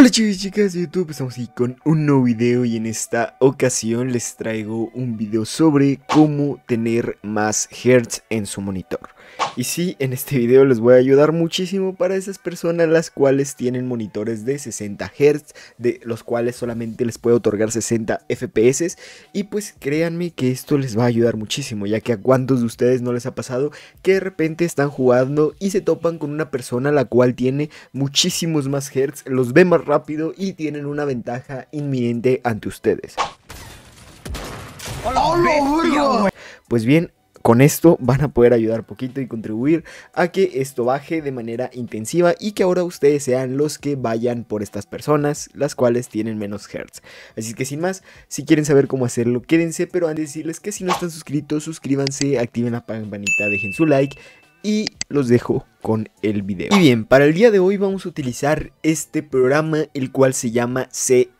Hola chicos y chicas de YouTube, estamos aquí con un nuevo video y en esta ocasión les traigo un video sobre cómo tener más hertz en su monitor. Y sí, en este video les voy a ayudar muchísimo para esas personas las cuales tienen monitores de 60 Hz, de los cuales solamente les puedo otorgar 60 FPS. Y pues créanme que esto les va a ayudar muchísimo, ya que a cuántos de ustedes no les ha pasado que de repente están jugando y se topan con una persona la cual tiene muchísimos más Hz, los ve más rápido y tienen una ventaja inminente ante ustedes. Pues bien, con esto van a poder ayudar poquito y contribuir a que esto baje de manera intensiva y que ahora ustedes sean los que vayan por estas personas, las cuales tienen menos hertz. Así que sin más, si quieren saber cómo hacerlo, quédense, pero antes de decirles que si no están suscritos, suscríbanse, activen la campanita, dejen su like y los dejo con el video. Y bien, para el día de hoy vamos a utilizar este programa, el cual se llama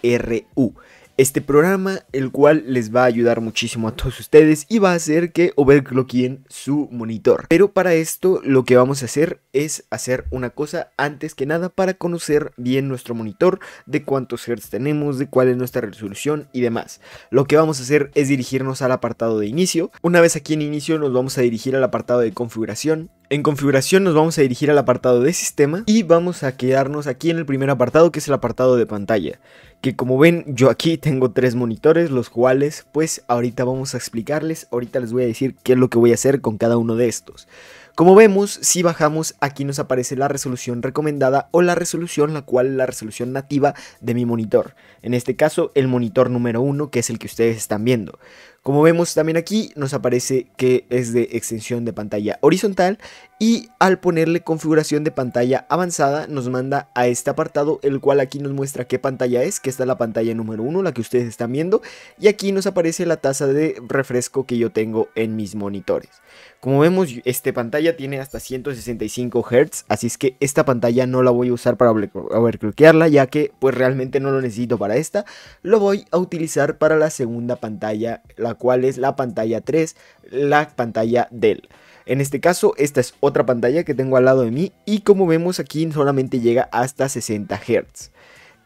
CRU este programa, el cual les va a ayudar muchísimo a todos ustedes y va a hacer que overclockeen su monitor. Pero para esto lo que vamos a hacer es hacer una cosa antes que nada para conocer bien nuestro monitor, de cuántos hertz tenemos, de cuál es nuestra resolución y demás. Lo que vamos a hacer es dirigirnos al apartado de inicio. Una vez aquí en inicio nos vamos a dirigir al apartado de configuración en configuración nos vamos a dirigir al apartado de sistema y vamos a quedarnos aquí en el primer apartado que es el apartado de pantalla. Que como ven yo aquí tengo tres monitores los cuales pues ahorita vamos a explicarles, ahorita les voy a decir qué es lo que voy a hacer con cada uno de estos. Como vemos, si bajamos, aquí nos aparece la resolución recomendada o la resolución, la cual es la resolución nativa de mi monitor. En este caso, el monitor número 1, que es el que ustedes están viendo. Como vemos también aquí nos aparece que es de extensión de pantalla horizontal y al ponerle configuración de pantalla avanzada nos manda a este apartado el cual aquí nos muestra qué pantalla es, que está la pantalla número 1, la que ustedes están viendo y aquí nos aparece la tasa de refresco que yo tengo en mis monitores. Como vemos, esta pantalla tiene hasta 165 Hz, así es que esta pantalla no la voy a usar para overclockearla, ya que pues realmente no lo necesito para esta. Lo voy a utilizar para la segunda pantalla, ¿Cuál cual es la pantalla 3, la pantalla del. En este caso, esta es otra pantalla que tengo al lado de mí y como vemos aquí solamente llega hasta 60 Hz.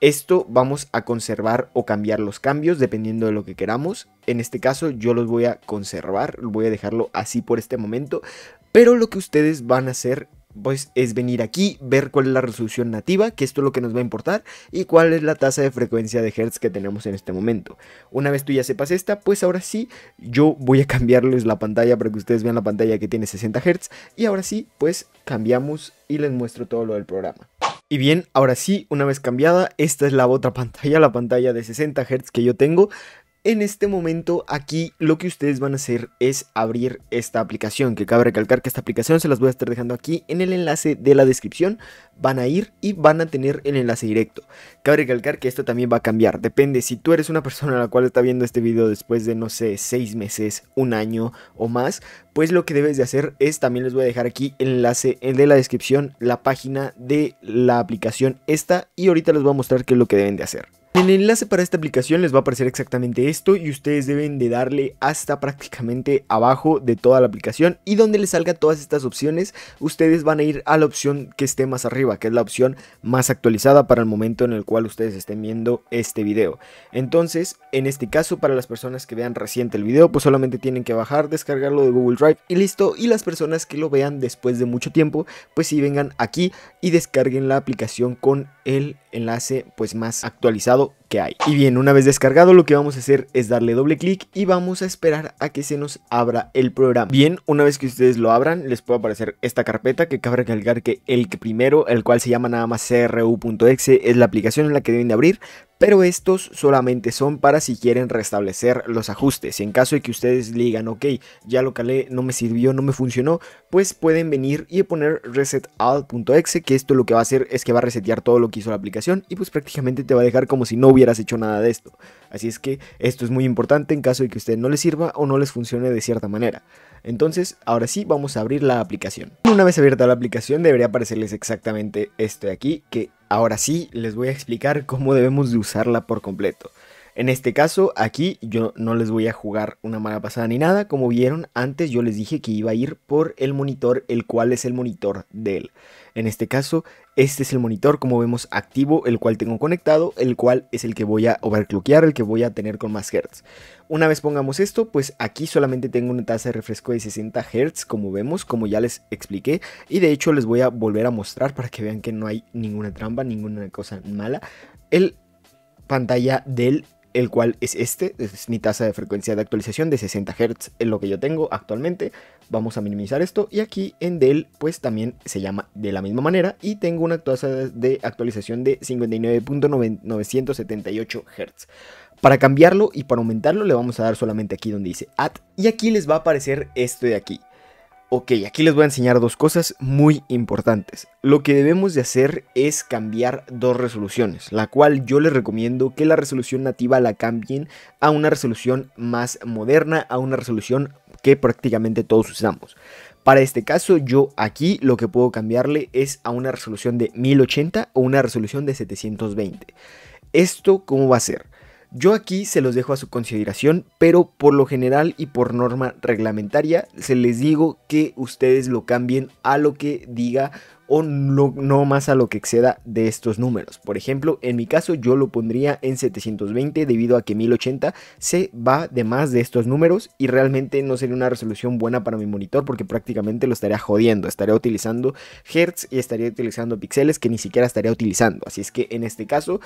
Esto vamos a conservar o cambiar los cambios dependiendo de lo que queramos. En este caso yo los voy a conservar, voy a dejarlo así por este momento. Pero lo que ustedes van a hacer pues es venir aquí, ver cuál es la resolución nativa, que esto es lo que nos va a importar, y cuál es la tasa de frecuencia de Hertz que tenemos en este momento. Una vez tú ya sepas esta, pues ahora sí, yo voy a cambiarles la pantalla para que ustedes vean la pantalla que tiene 60 Hz, y ahora sí, pues cambiamos y les muestro todo lo del programa. Y bien, ahora sí, una vez cambiada, esta es la otra pantalla, la pantalla de 60 Hz que yo tengo. En este momento aquí lo que ustedes van a hacer es abrir esta aplicación, que cabe recalcar que esta aplicación se las voy a estar dejando aquí en el enlace de la descripción, van a ir y van a tener el enlace directo. Cabe recalcar que esto también va a cambiar, depende si tú eres una persona a la cual está viendo este video después de no sé, seis meses, un año o más, pues lo que debes de hacer es, también les voy a dejar aquí el enlace de la descripción, la página de la aplicación esta y ahorita les voy a mostrar qué es lo que deben de hacer. En el enlace para esta aplicación les va a aparecer exactamente esto y ustedes deben de darle hasta prácticamente abajo de toda la aplicación y donde les salga todas estas opciones ustedes van a ir a la opción que esté más arriba que es la opción más actualizada para el momento en el cual ustedes estén viendo este video entonces en este caso para las personas que vean reciente el video pues solamente tienen que bajar descargarlo de Google y listo. Y las personas que lo vean después de mucho tiempo, pues si vengan aquí y descarguen la aplicación con el enlace pues más actualizado que hay. Y bien, una vez descargado lo que vamos a hacer es darle doble clic y vamos a esperar a que se nos abra el programa. Bien, una vez que ustedes lo abran, les puede aparecer esta carpeta que cabe recalcar que el primero, el cual se llama nada más cru.exe, es la aplicación en la que deben de abrir, pero estos solamente son para si quieren restablecer los ajustes. En caso de que ustedes digan, ok, ya lo calé, no me sirvió, no me funcionó, pues pueden venir y poner resetall.exe, que esto lo que va a hacer es que va a resetear todo lo que hizo la aplicación y pues prácticamente te va a dejar como si no hubiera has hecho nada de esto. Así es que esto es muy importante en caso de que a usted no le sirva o no les funcione de cierta manera. Entonces, ahora sí, vamos a abrir la aplicación. Una vez abierta la aplicación, debería aparecerles exactamente esto de aquí, que ahora sí les voy a explicar cómo debemos de usarla por completo. En este caso, aquí yo no les voy a jugar una mala pasada ni nada. Como vieron, antes yo les dije que iba a ir por el monitor, el cual es el monitor él. En este caso, este es el monitor, como vemos, activo, el cual tengo conectado, el cual es el que voy a overclockear, el que voy a tener con más hertz. Una vez pongamos esto, pues aquí solamente tengo una tasa de refresco de 60 hertz, como vemos, como ya les expliqué. Y de hecho les voy a volver a mostrar para que vean que no hay ninguna trampa, ninguna cosa mala. El pantalla del el cual es este, es mi tasa de frecuencia de actualización de 60 Hz, es lo que yo tengo actualmente. Vamos a minimizar esto y aquí en Dell pues también se llama de la misma manera y tengo una tasa de actualización de 59.978 Hz. Para cambiarlo y para aumentarlo le vamos a dar solamente aquí donde dice add y aquí les va a aparecer esto de aquí. Ok, aquí les voy a enseñar dos cosas muy importantes. Lo que debemos de hacer es cambiar dos resoluciones, la cual yo les recomiendo que la resolución nativa la cambien a una resolución más moderna, a una resolución que prácticamente todos usamos. Para este caso yo aquí lo que puedo cambiarle es a una resolución de 1080 o una resolución de 720. ¿Esto cómo va a ser? Yo aquí se los dejo a su consideración, pero por lo general y por norma reglamentaria se les digo que ustedes lo cambien a lo que diga o no, más a lo que exceda de estos números. Por ejemplo, en mi caso yo lo pondría en 720 debido a que 1080 se va de más de estos números y realmente no sería una resolución buena para mi monitor porque prácticamente lo estaría jodiendo, estaría utilizando hertz y estaría utilizando píxeles que ni siquiera estaría utilizando. Así es que en este caso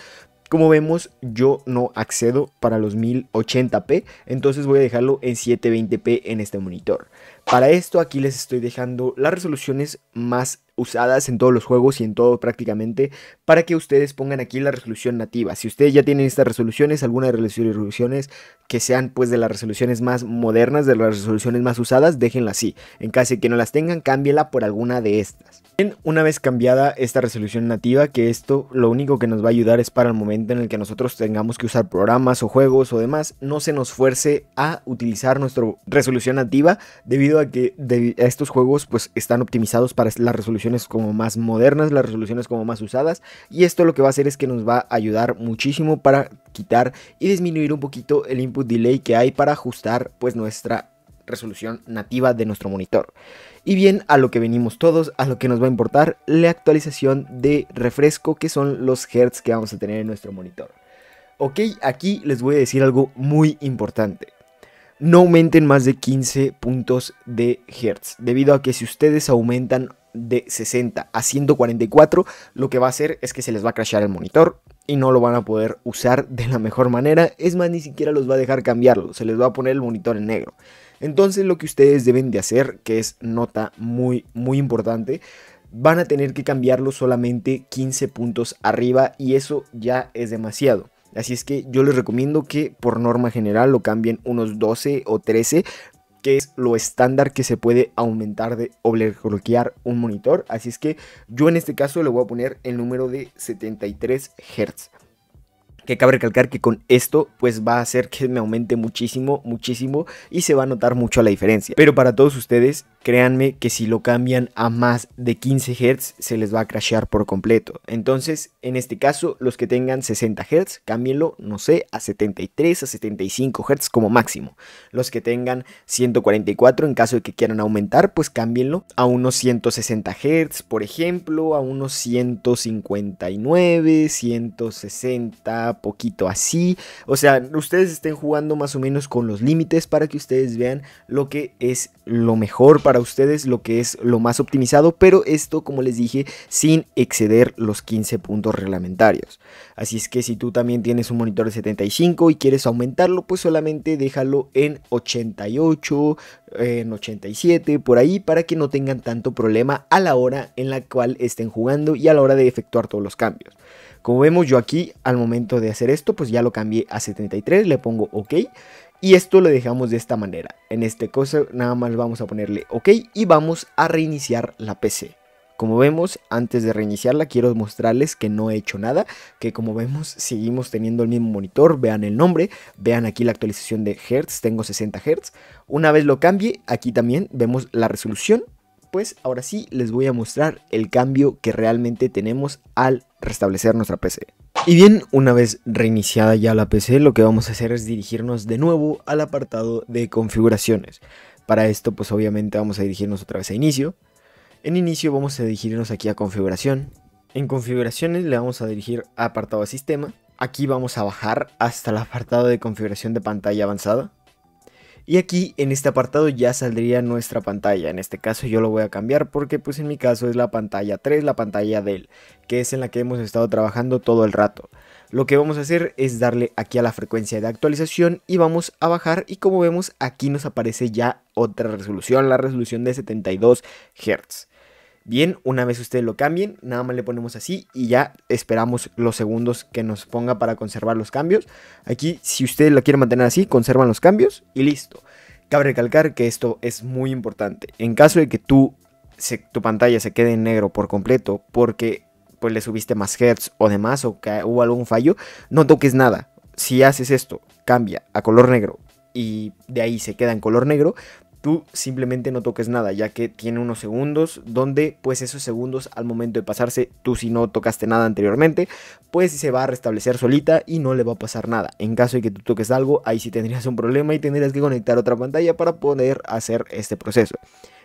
como vemos, yo no accedo para los 1080p, entonces voy a dejarlo en 720p en este monitor. Para esto aquí les estoy dejando las resoluciones más usadas en todos los juegos y en todo prácticamente para que ustedes pongan aquí la resolución nativa. Si ustedes ya tienen estas resoluciones, alguna de las resoluciones que sean pues de las resoluciones más modernas, de las resoluciones más usadas, déjenla así. En caso de que no las tengan, cámbiela por alguna de estas. Bien, una vez cambiada esta resolución nativa, que esto lo único que nos va a ayudar es para el momento en el que nosotros tengamos que usar programas o juegos o demás, no se nos fuerce a utilizar nuestra resolución nativa debido que estos juegos pues están optimizados para las resoluciones como más modernas, las resoluciones como más usadas y esto lo que va a hacer es que nos va a ayudar muchísimo para quitar y disminuir un poquito el input delay que hay para ajustar pues nuestra resolución nativa de nuestro monitor. Y bien, a lo que venimos todos, a lo que nos va a importar, la actualización de refresco que son los hertz que vamos a tener en nuestro monitor. Ok, aquí les voy a decir algo muy importante no aumenten más de 15 puntos de Hertz, debido a que si ustedes aumentan de 60 a 144, lo que va a hacer es que se les va a crashar el monitor y no lo van a poder usar de la mejor manera, es más, ni siquiera los va a dejar cambiarlo, se les va a poner el monitor en negro. Entonces lo que ustedes deben de hacer, que es nota muy, muy importante, van a tener que cambiarlo solamente 15 puntos arriba y eso ya es demasiado. Así es que yo les recomiendo que por norma general lo cambien unos 12 o 13, que es lo estándar que se puede aumentar de o un monitor. Así es que yo en este caso le voy a poner el número de 73 Hz. Que cabe recalcar que con esto pues va a hacer que me aumente muchísimo, muchísimo y se va a notar mucho la diferencia. Pero para todos ustedes créanme que si lo cambian a más de 15 Hz se les va a crashear por completo. Entonces, en este caso, los que tengan 60 Hz, cámbienlo, no sé, a 73, a 75 Hz como máximo. Los que tengan 144, en caso de que quieran aumentar, pues cámbienlo a unos 160 Hz, por ejemplo, a unos 159, 160, poquito así. O sea, ustedes estén jugando más o menos con los límites para que ustedes vean lo que es lo mejor para ustedes lo que es lo más optimizado, pero esto, como les dije, sin exceder los 15 puntos reglamentarios. Así es que si tú también tienes un monitor de 75 y quieres aumentarlo, pues solamente déjalo en 88, en 87, por ahí, para que no tengan tanto problema a la hora en la cual estén jugando y a la hora de efectuar todos los cambios. Como vemos yo aquí, al momento de hacer esto, pues ya lo cambié a 73, le pongo OK y esto lo dejamos de esta manera. En este caso nada más vamos a ponerle OK y vamos a reiniciar la PC. Como vemos, antes de reiniciarla quiero mostrarles que no he hecho nada, que como vemos seguimos teniendo el mismo monitor, vean el nombre, vean aquí la actualización de Hertz, tengo 60 Hz. Una vez lo cambie, aquí también vemos la resolución, pues ahora sí les voy a mostrar el cambio que realmente tenemos al restablecer nuestra PC. Y bien, una vez reiniciada ya la PC, lo que vamos a hacer es dirigirnos de nuevo al apartado de configuraciones. Para esto, pues obviamente vamos a dirigirnos otra vez a inicio. En inicio vamos a dirigirnos aquí a configuración. En configuraciones le vamos a dirigir a apartado de sistema. Aquí vamos a bajar hasta el apartado de configuración de pantalla avanzada. Y aquí en este apartado ya saldría nuestra pantalla, en este caso yo lo voy a cambiar porque pues en mi caso es la pantalla 3, la pantalla del, que es en la que hemos estado trabajando todo el rato. Lo que vamos a hacer es darle aquí a la frecuencia de actualización y vamos a bajar y como vemos aquí nos aparece ya otra resolución, la resolución de 72 Hz bien. Una vez usted lo cambien, nada más le ponemos así y ya esperamos los segundos que nos ponga para conservar los cambios. Aquí, si usted lo quiere mantener así, conservan los cambios y listo. Cabe recalcar que esto es muy importante. En caso de que tú, tu pantalla se quede en negro por completo porque pues le subiste más hertz o demás o que hubo algún fallo, no toques nada. Si haces esto, cambia a color negro y de ahí se queda en color negro, tú simplemente no toques nada, ya que tiene unos segundos donde pues esos segundos al momento de pasarse, tú si no tocaste nada anteriormente, pues se va a restablecer solita y no le va a pasar nada. En caso de que tú toques algo, ahí sí tendrías un problema y tendrías que conectar otra pantalla para poder hacer este proceso.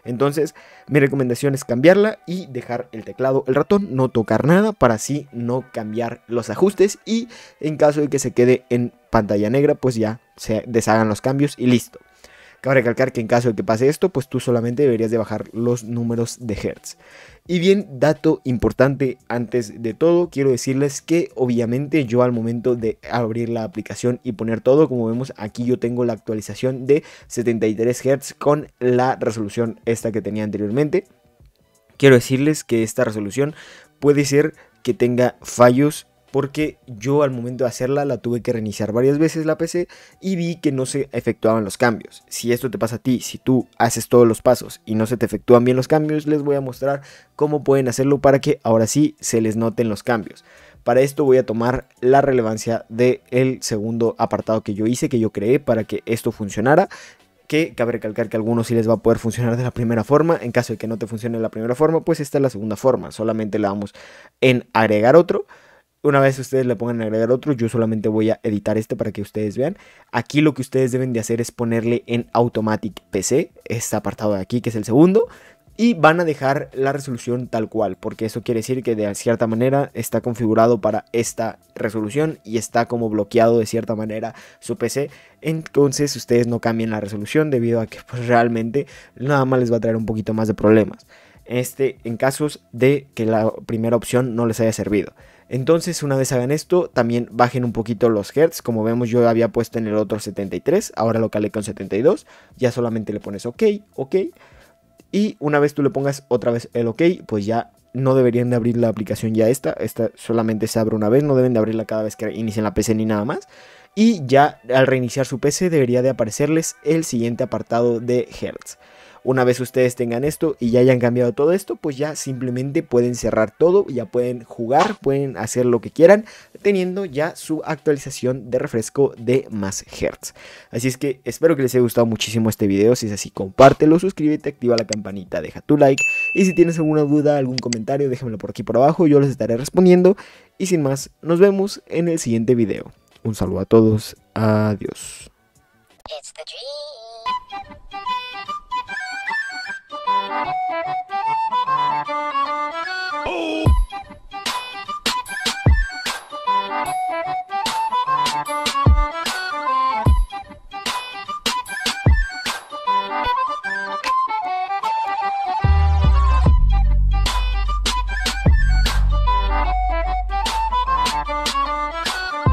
Entonces, mi recomendación es cambiarla y dejar el teclado, el ratón, no tocar nada para así no cambiar los ajustes y en caso de que se quede en pantalla negra, pues ya se deshagan los cambios y listo. Cabe recalcar que en caso de que pase esto, pues tú solamente deberías de bajar los números de Hertz. Y bien, dato importante antes de todo, quiero decirles que obviamente yo al momento de abrir la aplicación y poner todo, como vemos aquí yo tengo la actualización de 73 Hz con la resolución esta que tenía anteriormente. Quiero decirles que esta resolución puede ser que tenga fallos porque yo al momento de hacerla la tuve que reiniciar varias veces la PC y vi que no se efectuaban los cambios. Si esto te pasa a ti, si tú haces todos los pasos y no se te efectúan bien los cambios, les voy a mostrar cómo pueden hacerlo para que ahora sí se les noten los cambios. Para esto voy a tomar la relevancia del segundo apartado que yo hice, que yo creé para que esto funcionara que cabe recalcar que algunos sí les va a poder funcionar de la primera forma. En caso de que no te funcione la primera forma, pues esta es la segunda forma. Solamente le damos en agregar otro una vez ustedes le pongan a agregar otro, yo solamente voy a editar este para que ustedes vean. Aquí lo que ustedes deben de hacer es ponerle en Automatic PC, este apartado de aquí que es el segundo, y van a dejar la resolución tal cual, porque eso quiere decir que de cierta manera está configurado para esta resolución y está como bloqueado de cierta manera su PC. Entonces ustedes no cambien la resolución debido a que pues, realmente nada más les va a traer un poquito más de problemas este, en casos de que la primera opción no les haya servido. Entonces, una vez hagan esto, también bajen un poquito los hertz. Como vemos, yo había puesto en el otro 73, ahora lo calé con 72. Ya solamente le pones OK, OK. Y una vez tú le pongas otra vez el OK, pues ya no deberían de abrir la aplicación ya esta. Esta solamente se abre una vez, no deben de abrirla cada vez que inicien la PC ni nada más. Y ya al reiniciar su PC debería de aparecerles el siguiente apartado de hertz. Una vez ustedes tengan esto y ya hayan cambiado todo esto, pues ya simplemente pueden cerrar todo, ya pueden jugar, pueden hacer lo que quieran, teniendo ya su actualización de refresco de más Hertz. Así es que espero que les haya gustado muchísimo este video. Si es así, compártelo, suscríbete, activa la campanita, deja tu like. Y si tienes alguna duda, algún comentario, déjamelo por aquí por abajo, yo les estaré respondiendo. Y sin más, nos vemos en el siguiente video. Un saludo a todos, adiós. Thank you.